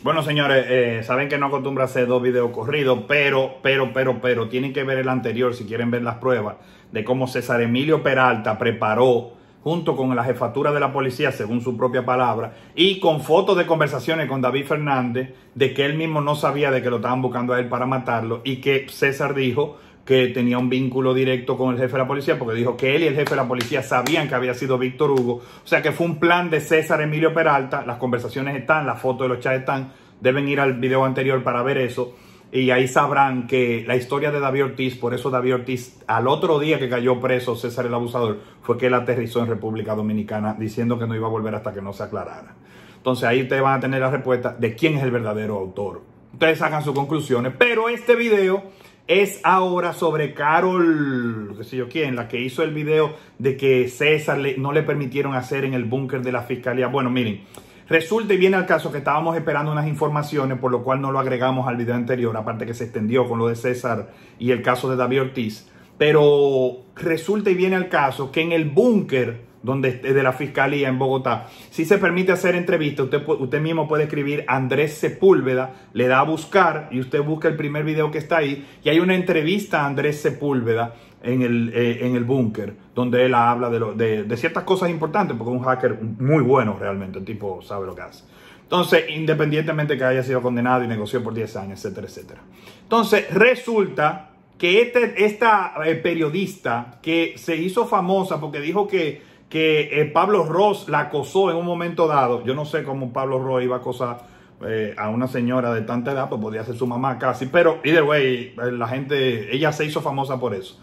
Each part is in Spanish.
Bueno, señores, eh, saben que no acostumbra hacer dos videos corridos, pero, pero, pero, pero, tienen que ver el anterior si quieren ver las pruebas de cómo César Emilio Peralta preparó junto con la jefatura de la policía, según su propia palabra, y con fotos de conversaciones con David Fernández, de que él mismo no sabía de que lo estaban buscando a él para matarlo, y que César dijo que tenía un vínculo directo con el jefe de la policía, porque dijo que él y el jefe de la policía sabían que había sido Víctor Hugo. O sea que fue un plan de César Emilio Peralta. Las conversaciones están, las fotos de los chats están. Deben ir al video anterior para ver eso. Y ahí sabrán que la historia de David Ortiz, por eso David Ortiz, al otro día que cayó preso César el Abusador, fue que él aterrizó en República Dominicana diciendo que no iba a volver hasta que no se aclarara. Entonces ahí ustedes van a tener la respuesta de quién es el verdadero autor. Ustedes sacan sus conclusiones, pero este video es ahora sobre Carol, qué sé yo quién, la que hizo el video de que César no le permitieron hacer en el búnker de la fiscalía. Bueno, miren, resulta y viene al caso que estábamos esperando unas informaciones, por lo cual no lo agregamos al video anterior, aparte que se extendió con lo de César y el caso de David Ortiz. Pero resulta y viene al caso que en el búnker donde de la Fiscalía en Bogotá. Si se permite hacer entrevista usted, mismo puede escribir Andrés Sepúlveda, le da a buscar y usted busca el primer video que está ahí y hay una entrevista a Andrés Sepúlveda en el, eh, búnker, donde él habla de, ciertas cosas importantes, porque es un hacker muy bueno realmente, el tipo sabe lo que hace. Entonces, independientemente que haya sido condenado y negoció por 10 años, etcétera, etcétera. Entonces, resulta que este, esta eh, periodista que se hizo famosa porque dijo que que eh, Pablo Ross la acosó en un momento dado. Yo no sé cómo Pablo Ross iba a acosar eh, a una señora de tanta edad, pues podría ser su mamá casi, pero either way, eh, la gente, ella se hizo famosa por eso.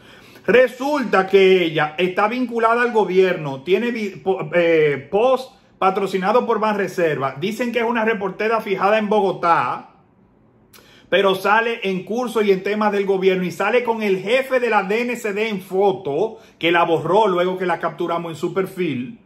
Resulta que ella está vinculada al gobierno, tiene post patrocinado por Banreserva, dicen que es una reportera fijada en Bogotá, pero sale en curso y en temas del gobierno y sale con el jefe de la DNCD en foto, que la borró luego que la capturamos en su perfil.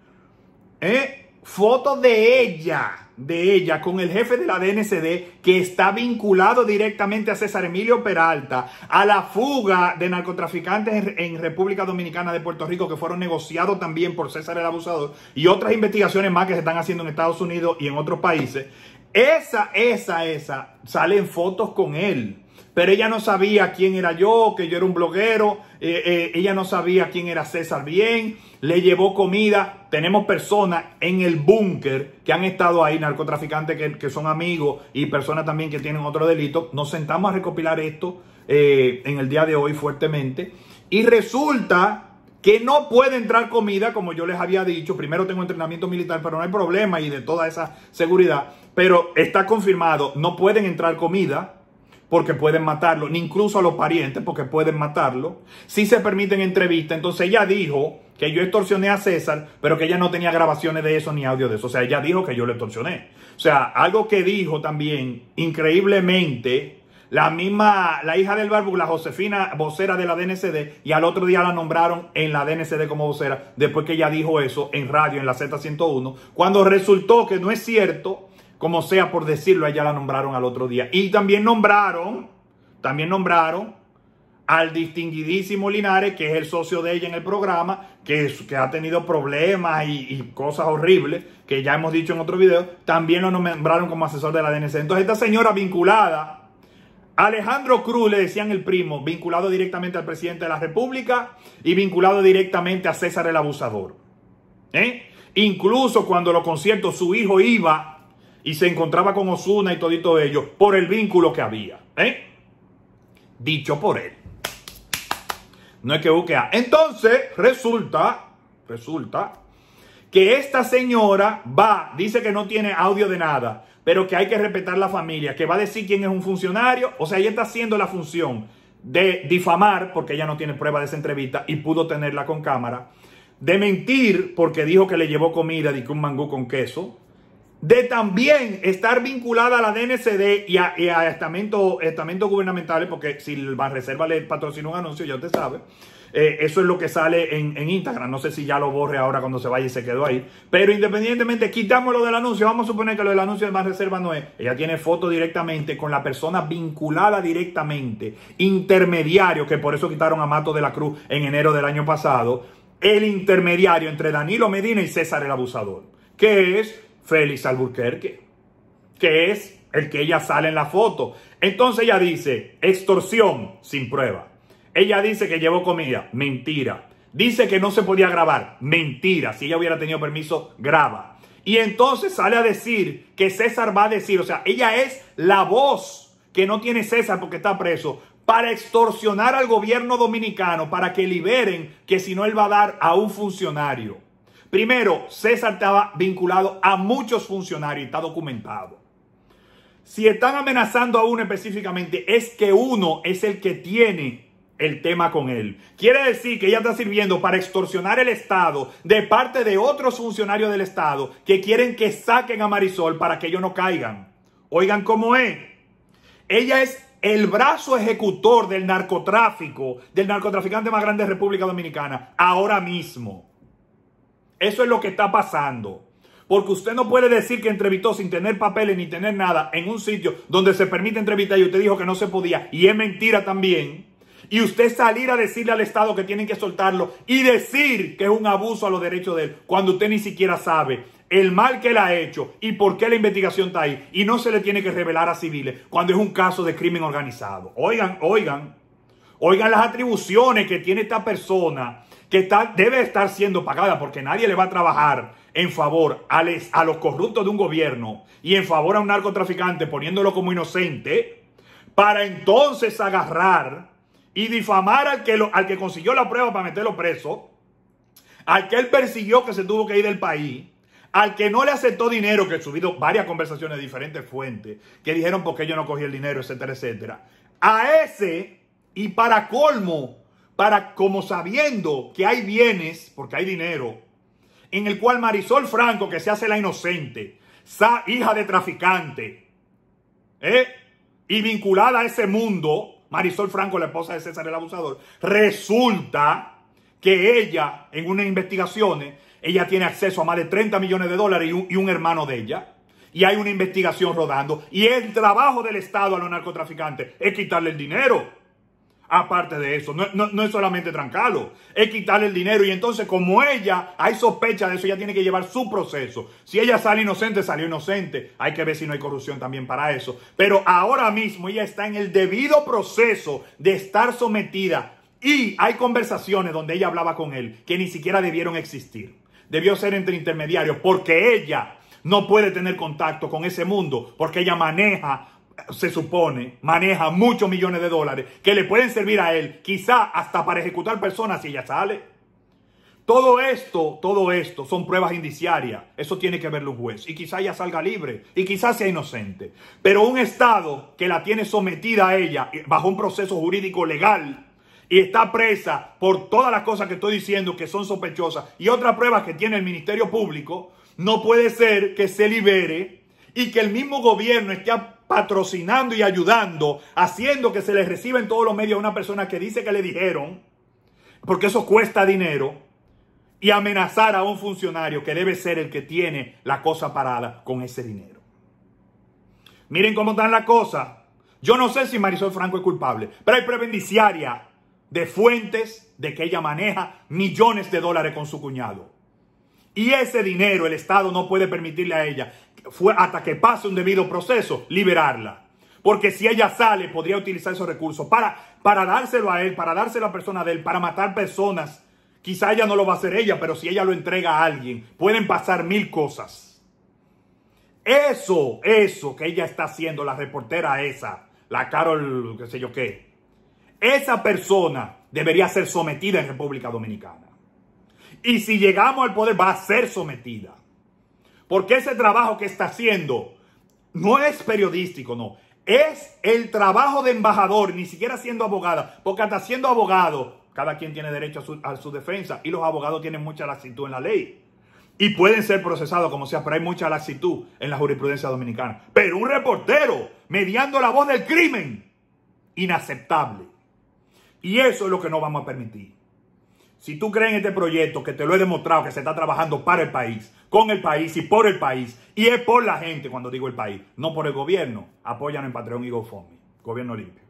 ¿eh? Foto de ella de ella con el jefe de la DNCD que está vinculado directamente a César Emilio Peralta, a la fuga de narcotraficantes en República Dominicana de Puerto Rico que fueron negociados también por César el Abusador y otras investigaciones más que se están haciendo en Estados Unidos y en otros países. Esa, esa, esa, salen fotos con él. Pero ella no sabía quién era yo, que yo era un bloguero. Eh, eh, ella no sabía quién era César bien. Le llevó comida. Tenemos personas en el búnker que han estado ahí, narcotraficantes que, son amigos y personas también que tienen otro delito. Nos sentamos a recopilar esto eh, en el día de hoy fuertemente. Y resulta que no puede entrar comida, como yo les había dicho. Primero tengo entrenamiento militar, pero no hay problema y de toda esa seguridad. Pero está confirmado, no pueden entrar comida porque pueden matarlo, ni incluso a los parientes porque pueden matarlo. Si se permiten entrevistas, entonces ella dijo que yo extorsioné a César, pero que ella no tenía grabaciones de eso ni audio de eso. O sea, ella dijo que yo le extorsioné. O sea, algo que dijo también increíblemente la misma, la hija del Barbu, la Josefina, vocera de la DNCD, y al otro día la nombraron en la DNCD como vocera, después que ella dijo eso en radio, en la Z101, cuando resultó que no es cierto como sea por decirlo, ella la nombraron al otro día. Y también nombraron, también nombraron al distinguidísimo Linares, que es el socio de ella en el programa, que, que ha tenido problemas y, cosas horribles, que ya hemos dicho en otro video, también lo nombraron como asesor de la DNC. Entonces esta señora vinculada, Alejandro Cruz, le decían el primo, vinculado directamente al presidente de la República y vinculado directamente a César el Abusador. ¿eh? Incluso cuando los conciertos su hijo iba y se encontraba con Osuna y todito ellos por el vínculo que había. ¿eh? Dicho por él. No es que buquea. Entonces, resulta, resulta que esta señora va, dice que no tiene audio de nada, pero que hay que respetar la familia, que va a decir quién es un funcionario. O sea, ella está haciendo la función de difamar, porque ella no tiene prueba de esa entrevista y pudo tenerla con cámara, de mentir, porque dijo que le llevó comida, y que un mangú con queso, de también estar vinculada a la DNCD y a, estamentos gubernamentales, porque si la Reserva le patrocina un anuncio, ya usted sabe. Eh, eso es lo que sale en, Instagram. No sé si ya lo borre ahora cuando se vaya y se quedó ahí. Pero independientemente, quitamos lo del anuncio. Vamos a suponer que lo del anuncio de más reserva no es. Ella tiene foto directamente con la persona vinculada directamente, intermediario, que por eso quitaron a Mato de la Cruz en enero del año pasado. El intermediario entre Danilo Medina y César el Abusador, que es Félix Alburquerque, que es el que ella sale en la foto. Entonces ella dice, extorsión sin prueba. Ella dice que llevó comida, mentira. Dice que no se podía grabar, mentira. Si ella hubiera tenido permiso, graba. Y entonces sale a decir que César va a decir, o sea, ella es la voz que no tiene César porque está preso, para extorsionar al gobierno dominicano para que liberen que si no él va a dar a un funcionario. Primero, César estaba vinculado a muchos funcionarios y está documentado. Si están amenazando a uno específicamente, es que uno es el que tiene el tema con él. Quiere decir que ella está sirviendo para extorsionar el Estado de parte de otros funcionarios del Estado que quieren que saquen a Marisol para que ellos no caigan. Oigan cómo es. Ella es el brazo ejecutor del narcotráfico, del narcotraficante más grande de República Dominicana, ahora mismo. Eso es lo que está pasando. Porque usted no puede decir que entrevistó sin tener papeles ni tener nada en un sitio donde se permite entrevistar y usted dijo que no se podía. Y es mentira también. Y usted salir a decirle al Estado que tienen que soltarlo y decir que es un abuso a los derechos de él cuando usted ni siquiera sabe el mal que le ha hecho y por qué la investigación está ahí. Y no se le tiene que revelar a civiles cuando es un caso de crimen organizado. Oigan, oigan, oigan las atribuciones que tiene esta persona que debe estar siendo pagada porque nadie le va a trabajar en favor a, los corruptos de un gobierno y en favor a un narcotraficante poniéndolo como inocente para entonces agarrar y difamar al que, al que consiguió la prueba para meterlo preso, al que él persiguió que se tuvo que ir del país, al que no le aceptó dinero, que he subido varias conversaciones de diferentes fuentes, que dijeron por qué yo no cogí el dinero, etcétera, etcétera. A ese, y para colmo, para, como sabiendo que hay bienes, porque hay dinero, en el cual Marisol Franco, que se hace la inocente, hija de traficante, ¿eh? y vinculada a ese mundo, Marisol Franco, la esposa de César el abusador, resulta que ella, en unas investigaciones, ella tiene acceso a más de 30 millones de dólares y un, y un, hermano de ella. Y hay una investigación rodando. Y el trabajo del Estado a los narcotraficantes es quitarle el dinero. Aparte de eso, no, es solamente trancarlo, es quitarle el dinero. Y entonces, como ella, hay sospecha de eso, ella tiene que llevar su proceso. Si ella sale inocente, salió inocente. Hay que ver si no hay corrupción también para eso. Pero ahora mismo ella está en el debido proceso de estar sometida. Y hay conversaciones donde ella hablaba con él que ni siquiera debieron existir. Debió ser entre intermediarios porque ella no puede tener contacto con ese mundo porque ella maneja se supone, maneja muchos millones de dólares que le pueden servir a él, quizá hasta para ejecutar personas si ella sale. Todo esto, todo esto son pruebas indiciarias. Eso tiene que ver los juez. Y quizá ella salga libre y quizá sea inocente. Pero un Estado que la tiene sometida a ella eh, bajo un proceso jurídico legal y está presa por todas las cosas que estoy diciendo que son sospechosas y otras pruebas que tiene el Ministerio Público, no puede ser que se libere y que el mismo gobierno esté patrocinando y ayudando, haciendo que se les reciba en todos los medios a una persona que dice que le dijeron, porque eso cuesta dinero, y amenazar a un funcionario que debe ser el que tiene la cosa parada con ese dinero. Miren cómo están las cosas. Yo no sé si Marisol Franco es culpable, pero hay prebendiciaria de fuentes de que ella maneja millones de dólares con su cuñado. Y ese dinero el Estado no puede permitirle a ella, fue hasta que pase un debido proceso, liberarla. Porque si ella sale, podría utilizar esos recursos para, para dárselo a él, para dárselo a la persona de él, para matar personas. Quizá ella no lo va a hacer ella, pero si ella lo entrega a alguien, pueden pasar mil cosas. Eso, eso que ella está haciendo, la reportera esa, la Carol, qué sé yo qué. Esa persona debería ser sometida en República Dominicana. Y si llegamos al poder, va a ser sometida. Porque ese trabajo que está haciendo no es periodístico, no. Es el trabajo de embajador, ni siquiera siendo abogada. Porque hasta siendo abogado, cada quien tiene derecho a su, defensa. Y los abogados tienen mucha laxitud en la ley. Y pueden ser procesados como sea, pero hay mucha laxitud en la jurisprudencia dominicana. Pero un reportero, mediando la voz del crimen, inaceptable. Y eso es lo que no vamos a permitir. Si tú crees en este proyecto, que te lo he demostrado, que se está trabajando para el país, con el país y por el país, y es por la gente cuando digo el país, no por el gobierno, apóyanos en Patreon y GoFundMe. Gobierno limpio.